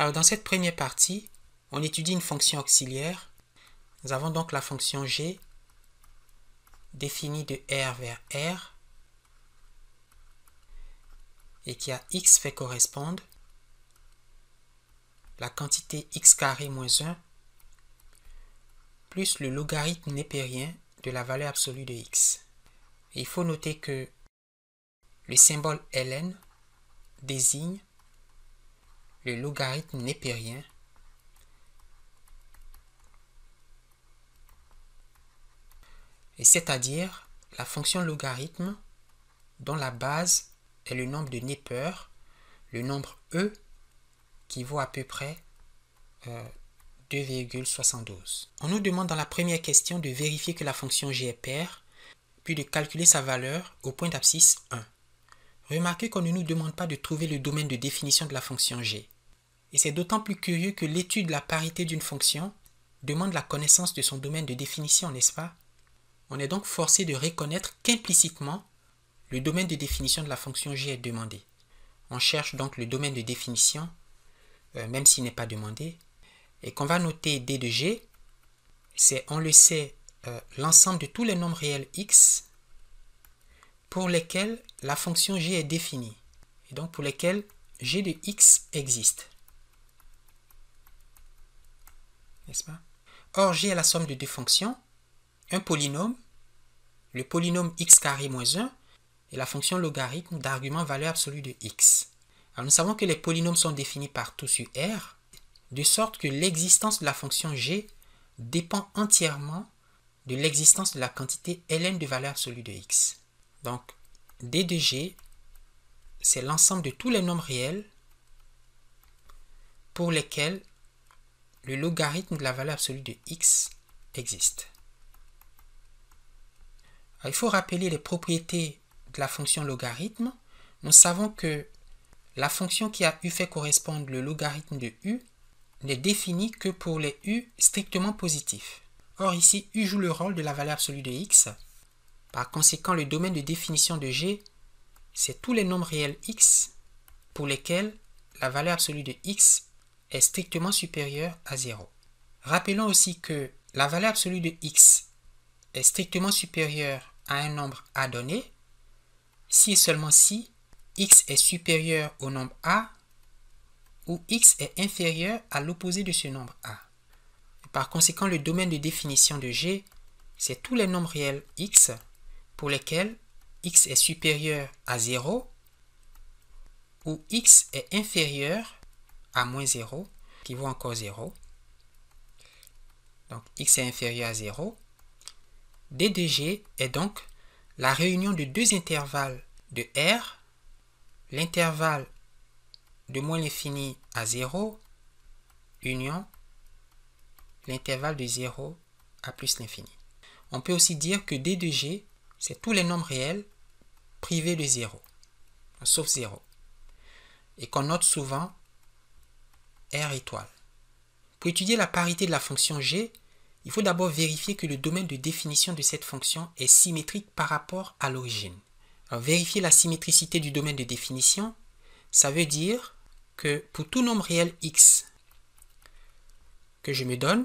Alors dans cette première partie, on étudie une fonction auxiliaire. Nous avons donc la fonction g définie de r vers r et qui à x fait correspondre la quantité x carré moins 1 plus le logarithme népérien de la valeur absolue de x. il faut noter que le symbole ln désigne le logarithme népérien c'est-à-dire la fonction logarithme dont la base est le nombre de néper, le nombre E qui vaut à peu près 2,72. Euh, On nous demande dans la première question de vérifier que la fonction g est paire, puis de calculer sa valeur au point d'abscisse 1. Remarquez qu'on ne nous demande pas de trouver le domaine de définition de la fonction g. Et c'est d'autant plus curieux que l'étude de la parité d'une fonction demande la connaissance de son domaine de définition, n'est-ce pas On est donc forcé de reconnaître qu'implicitement, le domaine de définition de la fonction g est demandé. On cherche donc le domaine de définition, euh, même s'il n'est pas demandé, et qu'on va noter d de g, c'est, on le sait, euh, l'ensemble de tous les nombres réels x pour lesquelles la fonction g est définie, et donc pour lesquelles g de x existe. Or, g est la somme de deux fonctions, un polynôme, le polynôme x carré moins 1, et la fonction logarithme d'argument valeur absolue de x. nous savons que les polynômes sont définis par sur R, de sorte que l'existence de la fonction g dépend entièrement de l'existence de la quantité ln de valeur absolue de x. Donc, D de G, c'est l'ensemble de tous les nombres réels pour lesquels le logarithme de la valeur absolue de x existe. il faut rappeler les propriétés de la fonction logarithme. Nous savons que la fonction qui a u fait correspondre le logarithme de u n'est définie que pour les u strictement positifs. Or ici, u joue le rôle de la valeur absolue de x, par conséquent, le domaine de définition de G, c'est tous les nombres réels x pour lesquels la valeur absolue de x est strictement supérieure à 0. Rappelons aussi que la valeur absolue de x est strictement supérieure à un nombre a donné si et seulement si x est supérieur au nombre a ou x est inférieur à l'opposé de ce nombre a. Par conséquent, le domaine de définition de G, c'est tous les nombres réels x pour lesquelles x est supérieur à 0 ou x est inférieur à moins 0, qui vaut encore 0. Donc x est inférieur à 0. D2G est donc la réunion de deux intervalles de R, l'intervalle de moins l'infini à 0, union l'intervalle de 0 à plus l'infini. On peut aussi dire que D2G c'est tous les nombres réels privés de 0, sauf 0, et qu'on note souvent R étoile. Pour étudier la parité de la fonction g, il faut d'abord vérifier que le domaine de définition de cette fonction est symétrique par rapport à l'origine. Vérifier la symétricité du domaine de définition, ça veut dire que pour tout nombre réel x que je me donne,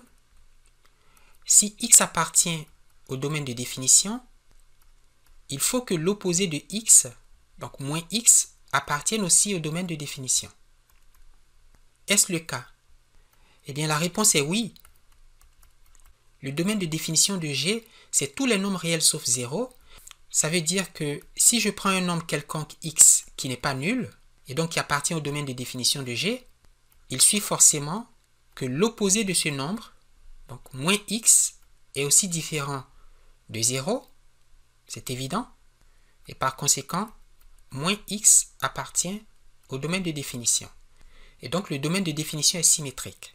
si x appartient au domaine de définition, il faut que l'opposé de x, donc moins x, appartienne aussi au domaine de définition. Est-ce le cas Eh bien, la réponse est oui. Le domaine de définition de G, c'est tous les nombres réels sauf 0. Ça veut dire que si je prends un nombre quelconque x qui n'est pas nul, et donc qui appartient au domaine de définition de G, il suit forcément que l'opposé de ce nombre, donc moins x, est aussi différent de 0, c'est évident. Et par conséquent, moins x appartient au domaine de définition. Et donc le domaine de définition est symétrique.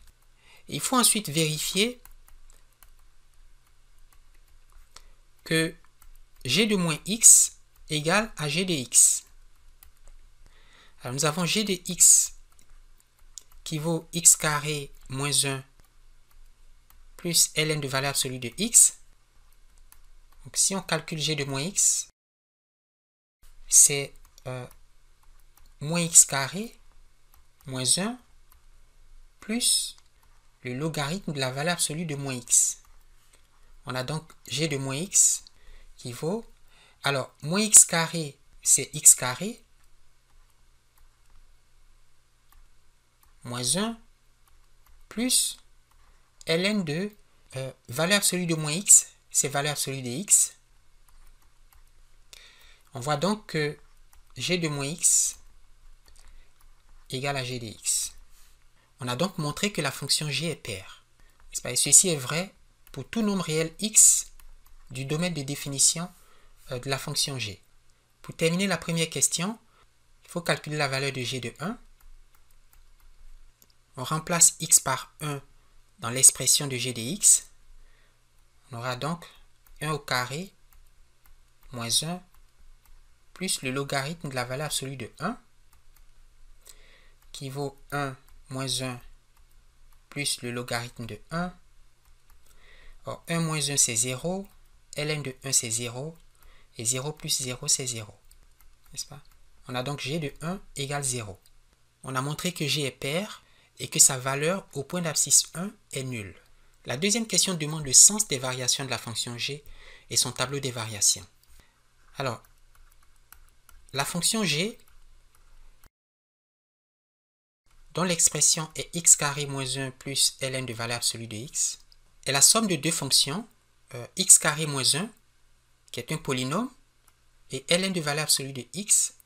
il faut ensuite vérifier que g de moins x égale à g de x. Alors nous avons g de x qui vaut x carré moins 1 plus ln de valeur absolue de x donc si on calcule g de moins x, c'est euh, moins x carré moins 1 plus le logarithme de la valeur absolue de moins x. On a donc g de moins x qui vaut... Alors, moins x carré, c'est x carré moins 1 plus ln de euh, valeur absolue de moins x ces valeurs absolues de x. On voit donc que g de moins x égale à g de x. On a donc montré que la fonction g est paire. Et ceci est vrai pour tout nombre réel x du domaine de définition euh, de la fonction g. Pour terminer la première question, il faut calculer la valeur de g de 1. On remplace x par 1 dans l'expression de g de x. On aura donc 1 au carré moins 1 plus le logarithme de la valeur absolue de 1 qui vaut 1 moins 1 plus le logarithme de 1. Or, 1 moins 1, c'est 0. ln de 1, c'est 0. Et 0 plus 0, c'est 0. N'est-ce pas On a donc g de 1 égale 0. On a montré que g est pair et que sa valeur au point d'abscisse 1 est nulle. La deuxième question demande le sens des variations de la fonction g et son tableau des variations. Alors, la fonction g, dont l'expression est x carré moins 1 plus ln de valeur absolue de x, est la somme de deux fonctions, euh, x carré moins 1, qui est un polynôme, et ln de valeur absolue de x.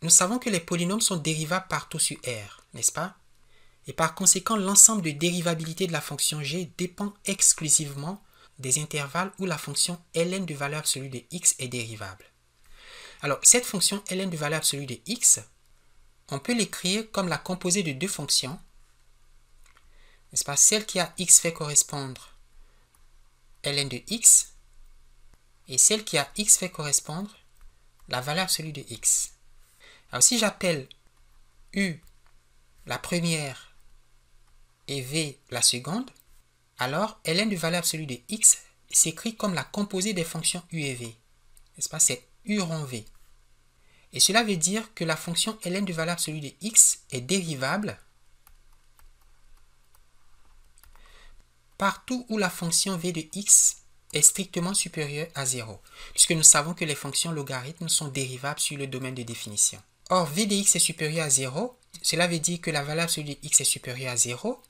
Nous savons que les polynômes sont dérivables partout sur R, n'est-ce pas et par conséquent l'ensemble de dérivabilité de la fonction g dépend exclusivement des intervalles où la fonction ln de valeur absolue de x est dérivable. Alors cette fonction ln de valeur absolue de x, on peut l'écrire comme la composée de deux fonctions, n'est-ce pas Celle qui a x fait correspondre ln de x et celle qui a x fait correspondre la valeur absolue de x. Alors si j'appelle u la première et v la seconde, alors ln de valeur absolue de x s'écrit comme la composée des fonctions u et v. N'est-ce pas C'est u rond v. Et cela veut dire que la fonction ln de valeur absolue de x est dérivable partout où la fonction v de x est strictement supérieure à 0, puisque nous savons que les fonctions logarithmes sont dérivables sur le domaine de définition. Or, v de x est supérieur à 0, cela veut dire que la valeur absolue de x est supérieure à 0,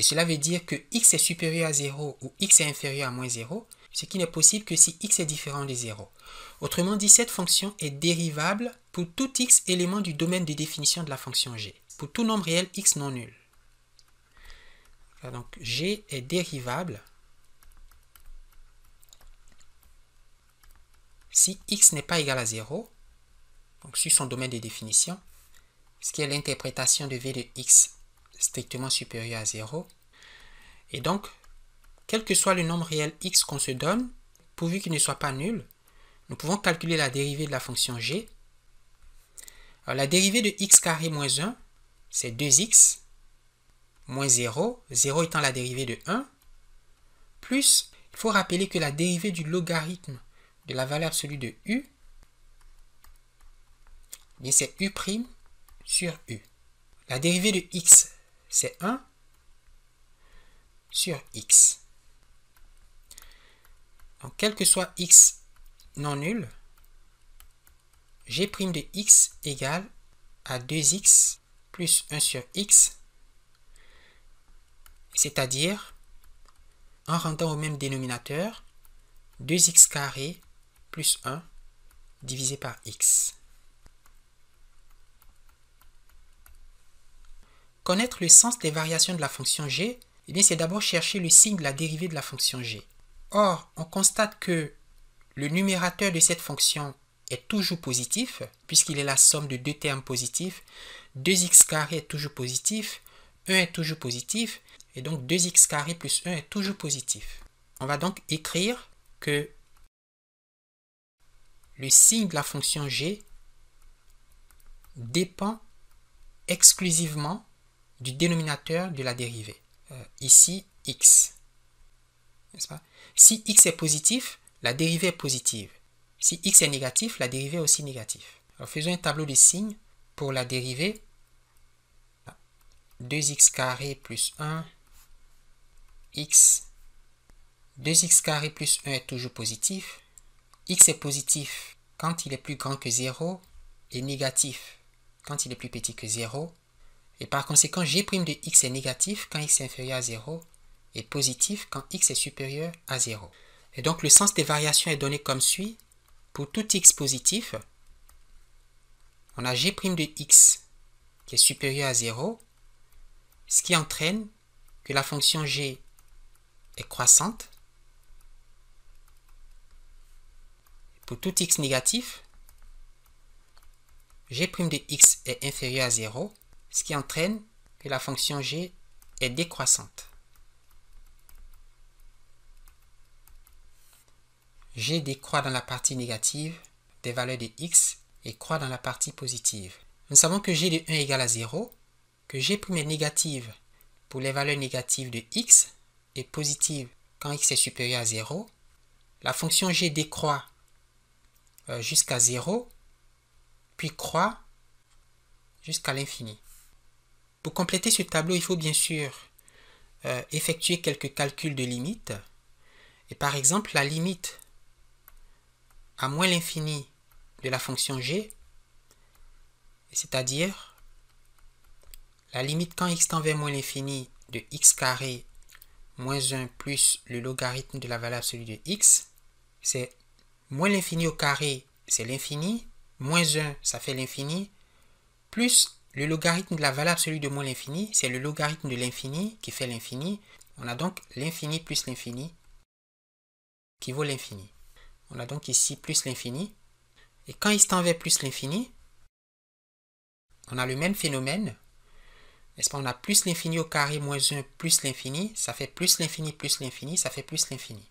et cela veut dire que x est supérieur à 0 ou x est inférieur à moins 0, ce qui n'est possible que si x est différent de 0. Autrement dit, cette fonction est dérivable pour tout x élément du domaine de définition de la fonction g, pour tout nombre réel x non nul. Donc g est dérivable si x n'est pas égal à 0, donc sur son domaine de définition, ce qui est l'interprétation de v de x strictement supérieur à 0. Et donc, quel que soit le nombre réel x qu'on se donne, pourvu qu'il ne soit pas nul, nous pouvons calculer la dérivée de la fonction g. Alors, la dérivée de x carré moins 1, c'est 2x moins 0, 0 étant la dérivée de 1, plus, il faut rappeler que la dérivée du logarithme de la valeur absolue de u, c'est u' sur u. La dérivée de x c'est 1 sur x. Donc, quel que soit x non nul, g' de x égale à 2x plus 1 sur x, c'est-à-dire, en rendant au même dénominateur, 2x carré plus 1 divisé par x. connaître le sens des variations de la fonction g, eh c'est d'abord chercher le signe de la dérivée de la fonction g. Or, on constate que le numérateur de cette fonction est toujours positif, puisqu'il est la somme de deux termes positifs. 2x est toujours positif, 1 est toujours positif, et donc 2x plus 1 est toujours positif. On va donc écrire que le signe de la fonction g dépend exclusivement du dénominateur de la dérivée. Euh, ici, x. Si x est positif, la dérivée est positive. Si x est négatif, la dérivée est aussi négative. faisons un tableau de signes pour la dérivée. 2x ah. carré plus 1, x. 2x carré plus 1 est toujours positif. x est positif quand il est plus grand que 0 et négatif quand il est plus petit que 0. Et par conséquent, g' de x est négatif quand x est inférieur à 0 et positif quand x est supérieur à 0. Et donc le sens des variations est donné comme suit. Pour tout x positif, on a g' de x qui est supérieur à 0, ce qui entraîne que la fonction g est croissante. Pour tout x négatif, g' de x est inférieur à 0, ce qui entraîne que la fonction g est décroissante. g décroît dans la partie négative des valeurs de x et croît dans la partie positive. Nous savons que g de 1 égal à 0, que g' est négative pour les valeurs négatives de x et positive quand x est supérieur à 0. La fonction g décroît euh, jusqu'à 0, puis croît jusqu'à l'infini. Pour compléter ce tableau, il faut bien sûr euh, effectuer quelques calculs de limites. Et par exemple, la limite à moins l'infini de la fonction g, c'est-à-dire la limite quand x tend vers moins l'infini de x carré moins 1 plus le logarithme de la valeur absolue de x, c'est moins l'infini au carré, c'est l'infini, moins 1, ça fait l'infini, plus le logarithme de la valeur absolue de moins l'infini, c'est le logarithme de l'infini qui fait l'infini. On a donc l'infini plus l'infini qui vaut l'infini. On a donc ici plus l'infini. Et quand il s'en va plus l'infini, on a le même phénomène. N'est-ce pas On a plus l'infini au carré moins 1 plus l'infini. Ça fait plus l'infini plus l'infini. Ça fait plus l'infini.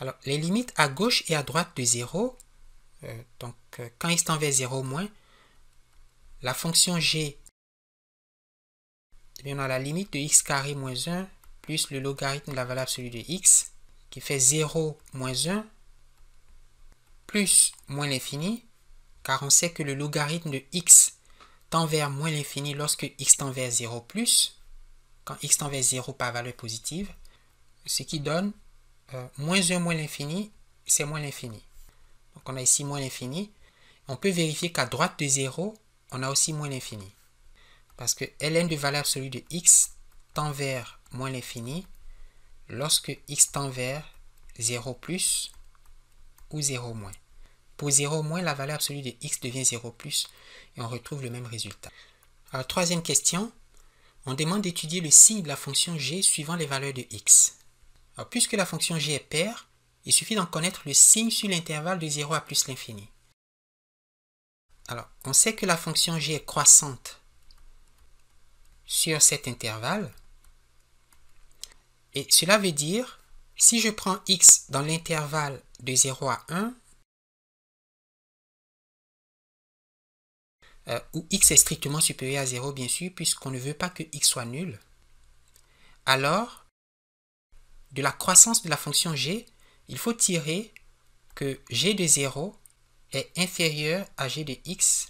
Alors, les limites à gauche et à droite de 0, euh, donc euh, quand il s'en va 0 moins, la fonction g, eh on a la limite de x carré moins 1 plus le logarithme de la valeur absolue de x qui fait 0 moins 1 plus moins l'infini car on sait que le logarithme de x tend vers moins l'infini lorsque x tend vers 0 plus quand x tend vers 0 par valeur positive ce qui donne euh, moins 1 moins l'infini c'est moins l'infini donc on a ici moins l'infini on peut vérifier qu'à droite de 0 on a aussi moins l'infini. Parce que ln de valeur absolue de x tend vers moins l'infini lorsque x tend vers 0 plus ou 0 moins. Pour 0 moins, la valeur absolue de x devient 0 plus et on retrouve le même résultat. Alors, troisième question, on demande d'étudier le signe de la fonction g suivant les valeurs de x. puisque la fonction g est paire, il suffit d'en connaître le signe sur l'intervalle de 0 à plus l'infini. Alors, on sait que la fonction g est croissante sur cet intervalle. Et cela veut dire, si je prends x dans l'intervalle de 0 à 1, euh, où x est strictement supérieur à 0, bien sûr, puisqu'on ne veut pas que x soit nul, alors, de la croissance de la fonction g, il faut tirer que g de 0 est inférieur à g de x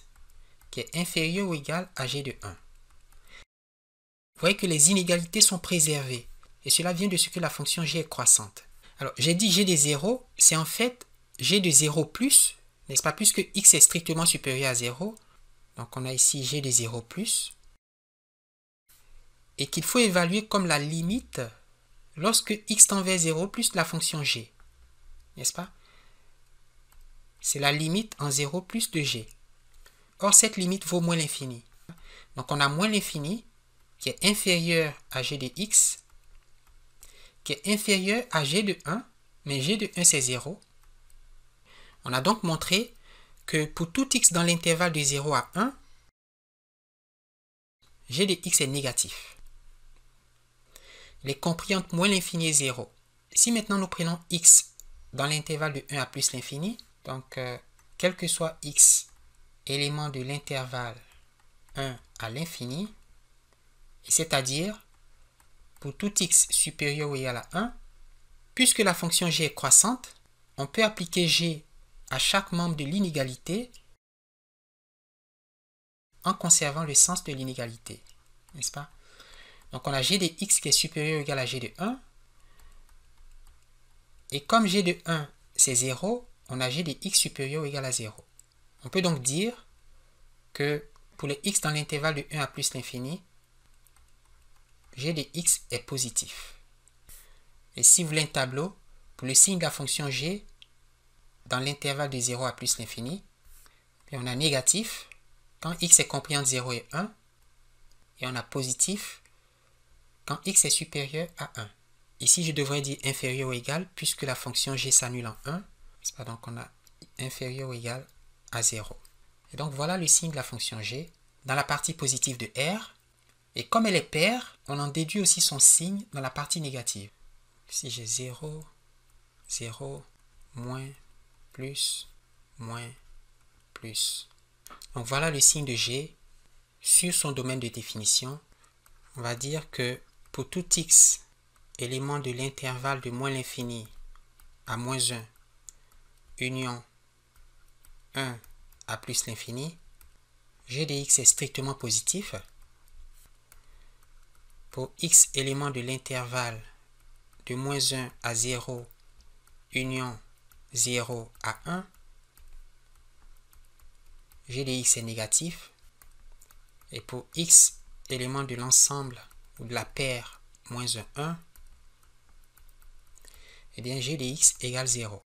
qui est inférieur ou égal à g de 1. Vous voyez que les inégalités sont préservées et cela vient de ce que la fonction g est croissante. Alors j'ai dit g de 0, c'est en fait g de 0 plus, n'est-ce pas, plus que x est strictement supérieur à 0. Donc on a ici g de 0 plus et qu'il faut évaluer comme la limite lorsque x tend vers 0 plus la fonction g. N'est-ce pas c'est la limite en 0 plus 2g. Or, cette limite vaut moins l'infini. Donc, on a moins l'infini qui est inférieur à g de x, qui est inférieur à g de 1, mais g de 1, c'est 0. On a donc montré que pour tout x dans l'intervalle de 0 à 1, g de x est négatif. Il est compris entre moins l'infini et 0. Si maintenant nous prenons x dans l'intervalle de 1 à plus l'infini, donc, euh, quel que soit x, élément de l'intervalle 1 à l'infini, c'est-à-dire pour tout x supérieur ou égal à 1, puisque la fonction g est croissante, on peut appliquer g à chaque membre de l'inégalité en conservant le sens de l'inégalité. N'est-ce pas Donc on a g de x qui est supérieur ou égal à g de 1. Et comme g de 1, c'est 0, on a g de x supérieur ou égal à 0. On peut donc dire que pour les x dans l'intervalle de 1 à plus l'infini, g de x est positif. Et si vous voulez un tableau, pour le signe de la fonction g dans l'intervalle de 0 à plus l'infini, on a négatif quand x est compris entre 0 et 1, et on a positif quand x est supérieur à 1. Ici, je devrais dire inférieur ou égal, puisque la fonction g s'annule en 1, donc on a inférieur ou égal à 0. Et donc voilà le signe de la fonction g dans la partie positive de R. Et comme elle est paire, on en déduit aussi son signe dans la partie négative. Si j'ai 0, 0, moins, plus, moins, plus. Donc voilà le signe de G sur son domaine de définition. On va dire que pour tout x, élément de l'intervalle de moins l'infini à moins 1 union 1 à plus l'infini, Gdx est strictement positif. Pour x éléments de l'intervalle de moins 1 à 0, union 0 à 1, Gdx est négatif. Et pour x éléments de l'ensemble ou de la paire moins 1, 1, eh bien g de égale 0.